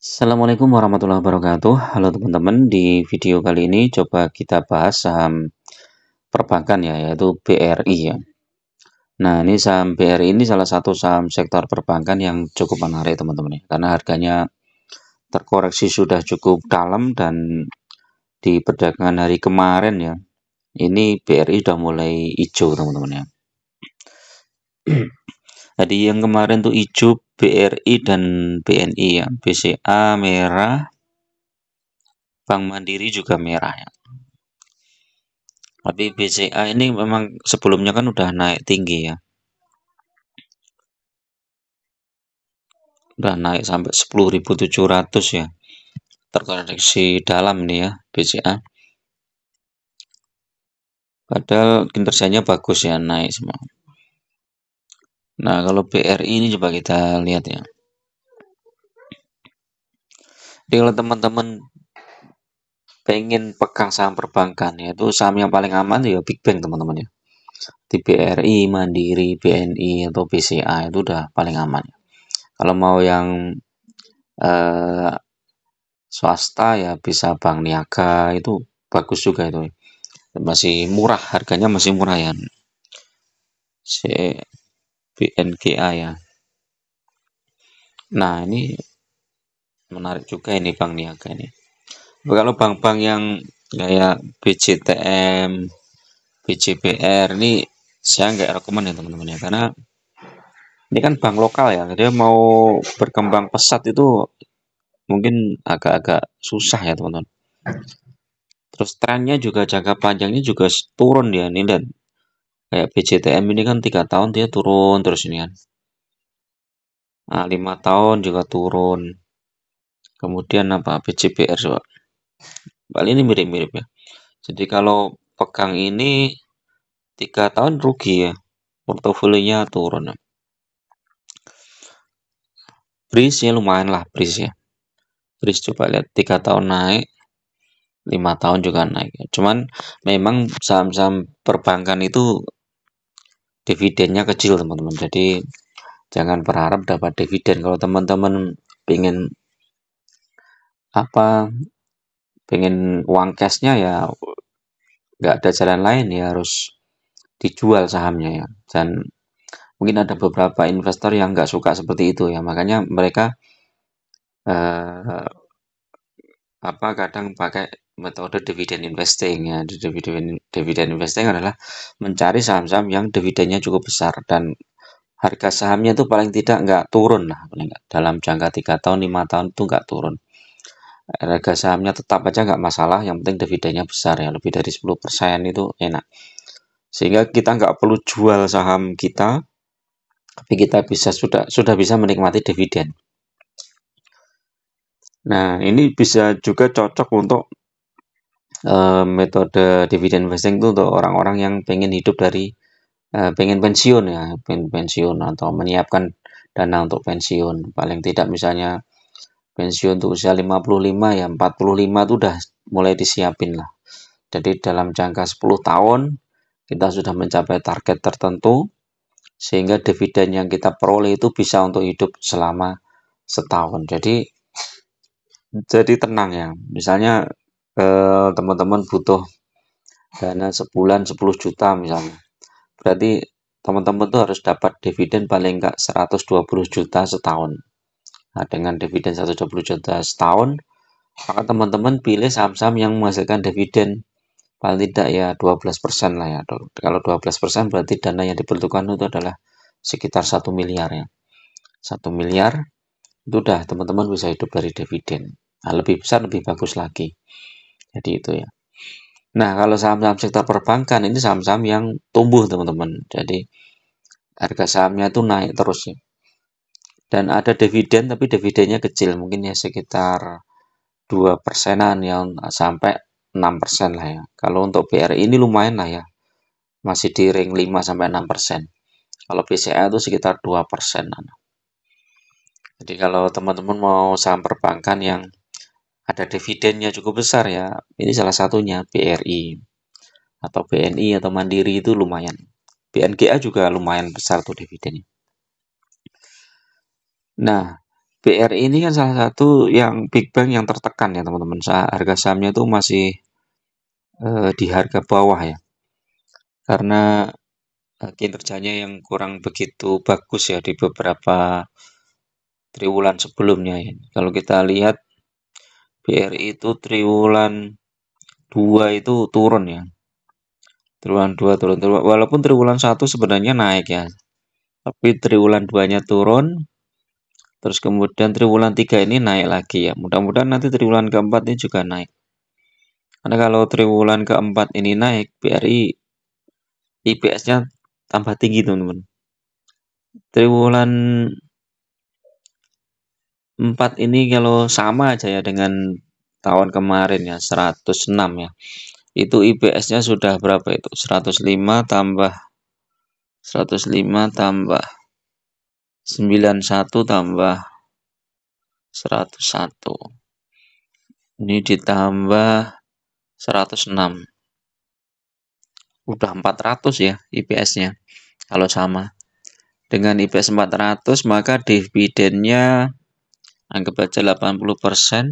Assalamualaikum warahmatullahi wabarakatuh. Halo teman-teman, di video kali ini coba kita bahas saham perbankan ya, yaitu BRI ya. Nah, ini saham BRI ini salah satu saham sektor perbankan yang cukup menarik teman-teman ya, karena harganya terkoreksi sudah cukup dalam dan di perdagangan hari kemarin ya, ini BRI sudah mulai hijau teman-teman ya. Jadi yang kemarin tuh hijau BRI dan BNI ya. BCA merah, Bank Mandiri juga merah ya. Tapi BCA ini memang sebelumnya kan udah naik tinggi ya. Udah naik sampai 10.700 ya. Terkoreksi dalam nih ya BCA. Padahal kinerjanya bagus ya naik semua. Nah, kalau BRI ini coba kita lihat ya. Jadi kalau teman-teman pengen pegang saham perbankan, yaitu saham yang paling aman ya Big Bang teman-teman ya. Di BRI, Mandiri, BNI atau BCA itu udah paling aman. Ya. Kalau mau yang eh, swasta ya bisa Bank Niaga itu bagus juga itu. Masih murah, harganya masih murah ya. Si BNGA ya. Nah, ini menarik juga ini Bank Niaga ini. Kalau bank-bank yang kayak BCTM, BCBR ini saya nggak rekomend ya teman-teman ya karena ini kan bank lokal ya dia mau berkembang pesat itu mungkin agak-agak susah ya teman-teman terus trennya juga jangka panjangnya juga turun ya nih dan kayak BCTM ini kan tiga tahun dia turun terus ini kan nah, lima tahun juga turun kemudian apa BCPR coba Bali ini mirip-mirip ya jadi kalau pegang ini tiga tahun rugi ya portofolinya turun ya. Bris ya lumayan lah Bris ya Bris coba lihat tiga tahun naik lima tahun juga naik ya. cuman memang saham-saham perbankan itu dividennya kecil teman-teman jadi jangan berharap dapat dividen kalau teman-teman pengen apa pengen uang cashnya ya nggak ada jalan lain ya harus dijual sahamnya ya dan mungkin ada beberapa investor yang nggak suka seperti itu ya makanya mereka eh, apa kadang pakai metode dividend investing ya. Dividend dividend investing adalah mencari saham-saham yang dividennya cukup besar dan harga sahamnya itu paling tidak nggak turun lah dalam jangka tiga tahun lima tahun itu nggak turun harga sahamnya tetap aja nggak masalah yang penting dividennya besar ya lebih dari 10% itu enak sehingga kita nggak perlu jual saham kita tapi kita bisa sudah sudah bisa menikmati dividen nah ini bisa juga cocok untuk Eh, metode dividend investing itu untuk orang-orang yang pengen hidup dari eh, pengen pensiun ya pengen pensiun atau menyiapkan dana untuk pensiun paling tidak misalnya pensiun untuk usia 55 ya 45 itu udah mulai disiapin lah jadi dalam jangka 10 tahun kita sudah mencapai target tertentu sehingga dividen yang kita peroleh itu bisa untuk hidup selama setahun jadi jadi tenang ya misalnya Eh, teman-teman butuh dana sebulan 10 juta misalnya. Berarti teman-teman tuh harus dapat dividen paling enggak 120 juta setahun. Nah, dengan dividen 120 juta setahun, maka teman-teman pilih saham-saham yang menghasilkan dividen paling tidak ya 12% lah ya. Kalau 12% berarti dana yang diperlukan itu adalah sekitar 1 miliar ya. 1 miliar itu udah teman-teman bisa hidup dari dividen. Nah, lebih besar lebih bagus lagi. Jadi itu ya. Nah, kalau saham-saham sektor perbankan ini saham-saham yang tumbuh, teman-teman. Jadi harga sahamnya itu naik terus ya. Dan ada dividen tapi dividennya kecil, mungkin ya sekitar 2 persenan yang sampai 6 persen lah ya. Kalau untuk BRI ini lumayan lah ya. Masih di ring 5 sampai 6 persen. Kalau pca itu sekitar 2 persen. Jadi kalau teman-teman mau saham perbankan yang ada dividennya cukup besar ya. Ini salah satunya BRI atau BNI atau Mandiri itu lumayan. BNGA juga lumayan besar tuh dividennya. Nah, BRI ini kan salah satu yang big bank yang tertekan ya teman-teman. Harga sahamnya itu masih eh, di harga bawah ya. Karena eh, kinerjanya yang kurang begitu bagus ya di beberapa triwulan sebelumnya ya. Kalau kita lihat BRI itu triwulan 2 itu turun ya triwulan 2 turun, turun walaupun triwulan 1 sebenarnya naik ya tapi triwulan 2 nya turun terus kemudian triwulan 3 ini naik lagi ya mudah-mudahan nanti triwulan keempat ini juga naik karena kalau triwulan keempat ini naik BRI IPS nya tambah tinggi teman-teman triwulan 4 ini kalau sama aja ya dengan tahun kemarin ya 106 ya itu IPS-nya sudah berapa itu 105 tambah 105 tambah 91 tambah 101 ini ditambah 106 udah 400 ya IPS-nya kalau sama dengan IPS 400 maka dividennya anggap aja 80%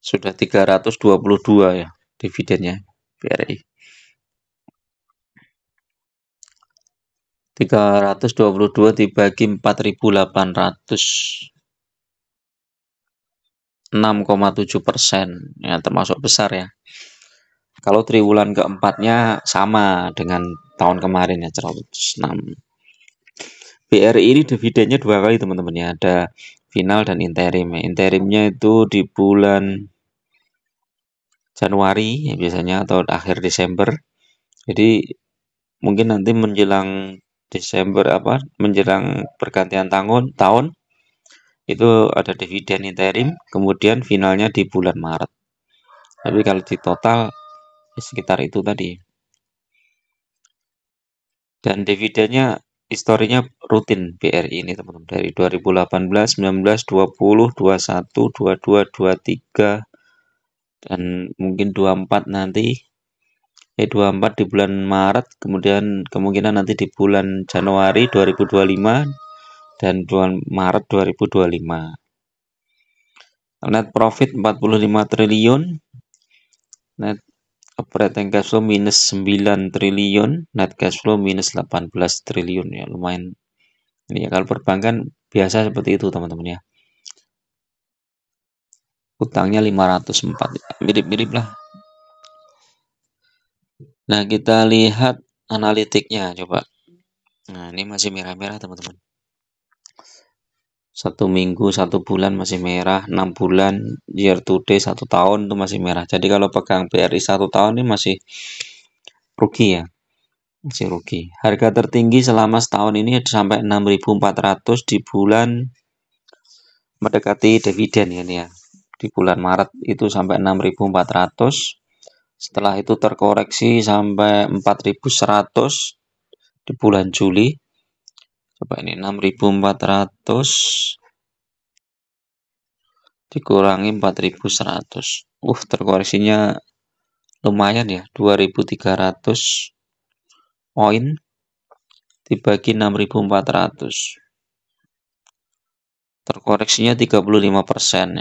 sudah 322 ya dividennya BRI 322 dibagi 4800 6,7 persen ya termasuk besar ya kalau triwulan keempatnya sama dengan tahun kemarin ya 106 BRI ini dividennya dua kali teman-teman ya ada final dan interim ya, interimnya itu di bulan Januari ya biasanya atau akhir Desember jadi mungkin nanti menjelang Desember apa menjelang pergantian tahun tahun itu ada dividen interim kemudian finalnya di bulan Maret tapi kalau di total ya, sekitar itu tadi dan dividennya historinya rutin BRI ini teman-teman dari 2018, 19, 20, 21, 22, 23 dan mungkin 24 nanti eh 24 di bulan Maret kemudian kemungkinan nanti di bulan Januari 2025 dan bulan Maret 2025 net profit 45 triliun net operating cash flow minus 9 triliun net cash flow minus 18 triliun ya lumayan ini ya kalau perbankan biasa seperti itu teman-teman ya utangnya 504 ya, mirip-mirip lah nah kita lihat analitiknya coba nah ini masih merah-merah teman-teman satu minggu satu bulan masih merah enam bulan year to day satu tahun itu masih merah jadi kalau pegang BRI satu tahun ini masih rugi ya masih rugi harga tertinggi selama setahun ini sampai 6.400 di bulan mendekati dividen ya ya di bulan Maret itu sampai 6.400 setelah itu terkoreksi sampai 4.100 di bulan Juli Coba ini 6400 dikurangi 4100. Uh, terkoreksinya lumayan ya, 2300 poin dibagi 6400. Terkoreksinya 35%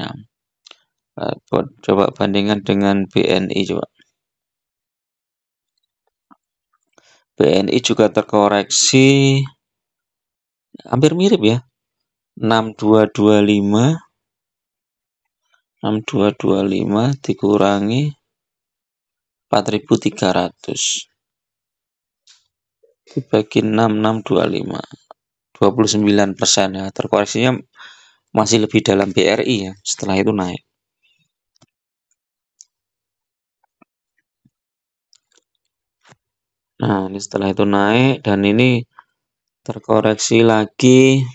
ya. Eh, coba bandingkan dengan BNI coba. BNI juga terkoreksi hampir mirip ya 6225 6225 dikurangi 4300 dibagi 6625 29 persen ya terkoreksinya masih lebih dalam BRI ya setelah itu naik nah ini setelah itu naik dan ini terkoreksi lagi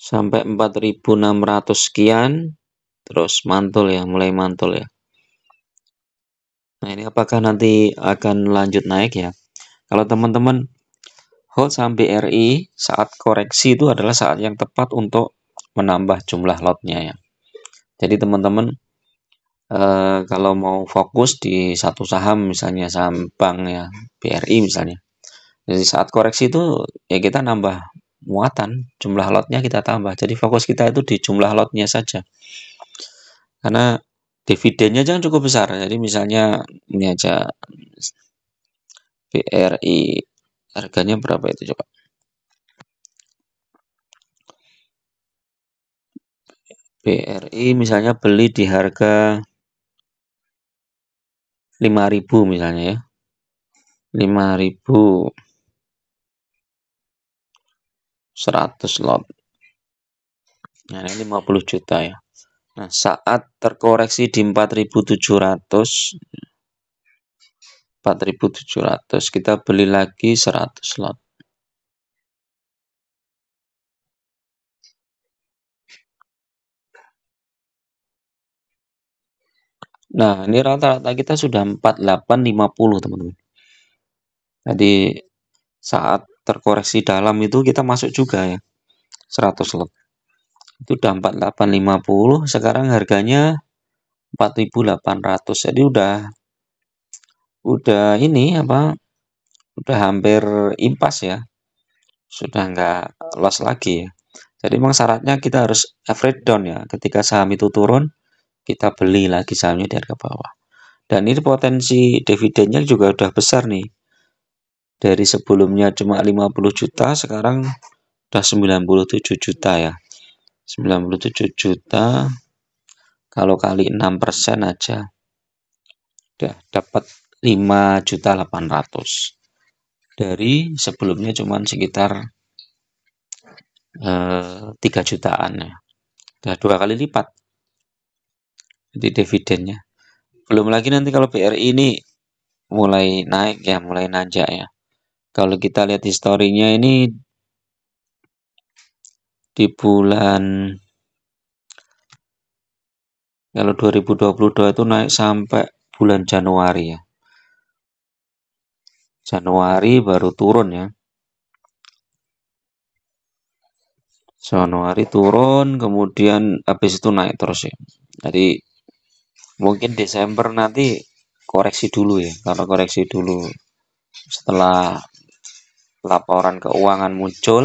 sampai 4600 sekian terus mantul ya mulai mantul ya nah ini apakah nanti akan lanjut naik ya kalau teman-teman hold saham BRI saat koreksi itu adalah saat yang tepat untuk menambah jumlah lotnya ya jadi teman-teman eh, kalau mau fokus di satu saham misalnya saham bank ya BRI misalnya jadi saat koreksi itu ya kita nambah muatan, jumlah lotnya kita tambah. Jadi fokus kita itu di jumlah lotnya saja. Karena dividennya jangan cukup besar. Jadi misalnya ini aja BRI harganya berapa itu coba? BRI misalnya beli di harga 5000 misalnya ya. 5000 100 lot. Nah, ini 50 juta ya. Nah, saat terkoreksi di 4700 4700 kita beli lagi 100 lot. Nah, ini rata-rata kita sudah 4850, teman-teman. Jadi saat terkoreksi dalam itu kita masuk juga ya 100 lot itu udah 4850 sekarang harganya 4800 jadi udah udah ini apa udah hampir impas ya sudah nggak loss lagi ya jadi memang syaratnya kita harus average down ya ketika saham itu turun kita beli lagi sahamnya di harga bawah dan ini potensi dividennya juga udah besar nih dari sebelumnya cuma 50 juta sekarang udah 97 juta ya 97 juta kalau kali 6% aja udah dapat 5 juta 800 dari sebelumnya cuma sekitar eh, 3 jutaan ya udah dua kali lipat jadi dividennya belum lagi nanti kalau BRI ini mulai naik ya mulai nanjak ya kalau kita lihat historinya ini di bulan kalau 2022 itu naik sampai bulan Januari ya. Januari baru turun ya. Januari turun, kemudian habis itu naik terus ya. Jadi mungkin Desember nanti koreksi dulu ya, karena koreksi dulu setelah laporan keuangan muncul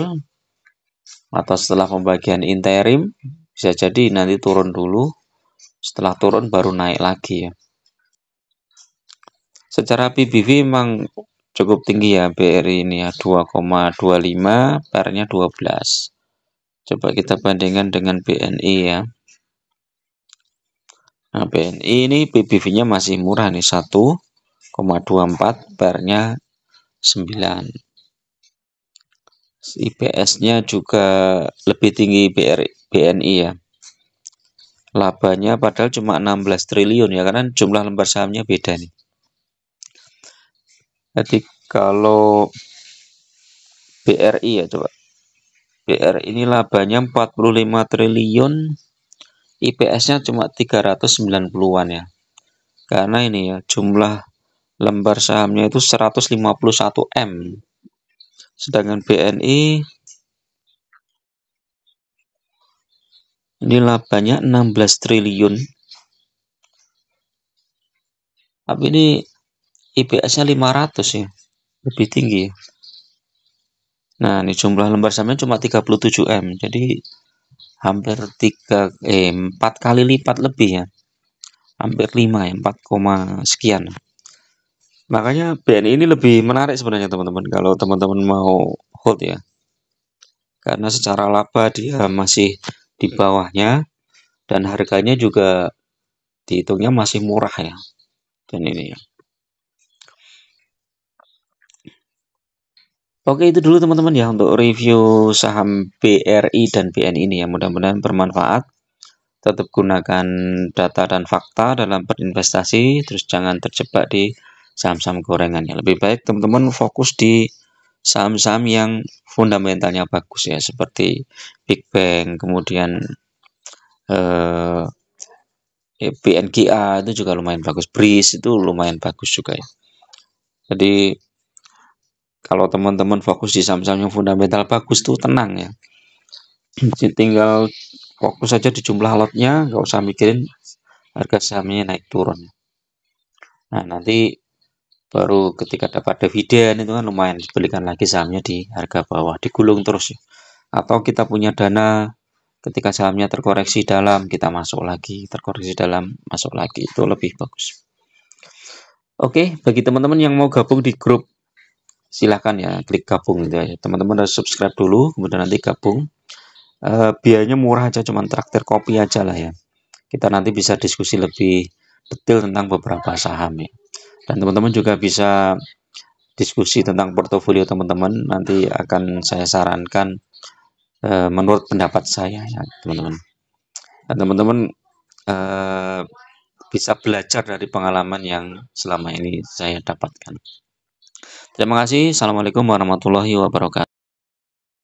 atau setelah pembagian interim bisa jadi nanti turun dulu setelah turun baru naik lagi ya secara PBV memang cukup tinggi ya BRI ini ya 2,25 pernya 12 coba kita bandingkan dengan BNI ya Nah, BNI ini PBV-nya masih murah nih 1,24 pernya 9. IPS-nya juga lebih tinggi BRI, BNI ya. Labanya padahal cuma 16 triliun ya, karena jumlah lembar sahamnya beda nih. Jadi kalau BRI ya coba. BRI ini labanya 45 triliun, IPS-nya cuma 390-an ya. Karena ini ya, jumlah lembar sahamnya itu 151M Sedangkan BNI ini labanya 16 triliun. Tapi ini IPS-nya 500 ya. Lebih tinggi ya. Nah, ini jumlah lembar sahamnya cuma 37M. Jadi hampir 3 eh 4 kali lipat lebih ya. Hampir 5 ya, 4, sekian. Makanya BNI ini lebih menarik sebenarnya teman-teman kalau teman-teman mau hold ya. Karena secara laba dia masih di bawahnya dan harganya juga dihitungnya masih murah ya. Dan ini ya. Oke itu dulu teman-teman ya untuk review saham BRI dan BNI ini ya mudah-mudahan bermanfaat. Tetap gunakan data dan fakta dalam berinvestasi, terus jangan terjebak di saham-saham gorengannya. Lebih baik teman-teman fokus di saham-saham yang fundamentalnya bagus ya, seperti Big Bang, kemudian eh, eh BNGA itu juga lumayan bagus, BRIS itu lumayan bagus juga ya. Jadi kalau teman-teman fokus di saham-saham yang fundamental bagus tuh tenang ya. tinggal fokus saja di jumlah lotnya, nggak usah mikirin harga sahamnya naik turun. Nah nanti baru ketika dapat dividen itu kan lumayan dibelikan lagi sahamnya di harga bawah digulung terus ya. atau kita punya dana ketika sahamnya terkoreksi dalam kita masuk lagi terkoreksi dalam masuk lagi itu lebih bagus oke bagi teman-teman yang mau gabung di grup silahkan ya klik gabung gitu ya teman-teman harus subscribe dulu kemudian nanti gabung e, biayanya murah aja cuman traktir kopi aja lah ya kita nanti bisa diskusi lebih detail tentang beberapa saham ya dan teman-teman juga bisa diskusi tentang portofolio teman-teman nanti akan saya sarankan e, menurut pendapat saya ya teman-teman dan teman-teman e, bisa belajar dari pengalaman yang selama ini saya dapatkan terima kasih assalamualaikum warahmatullahi wabarakatuh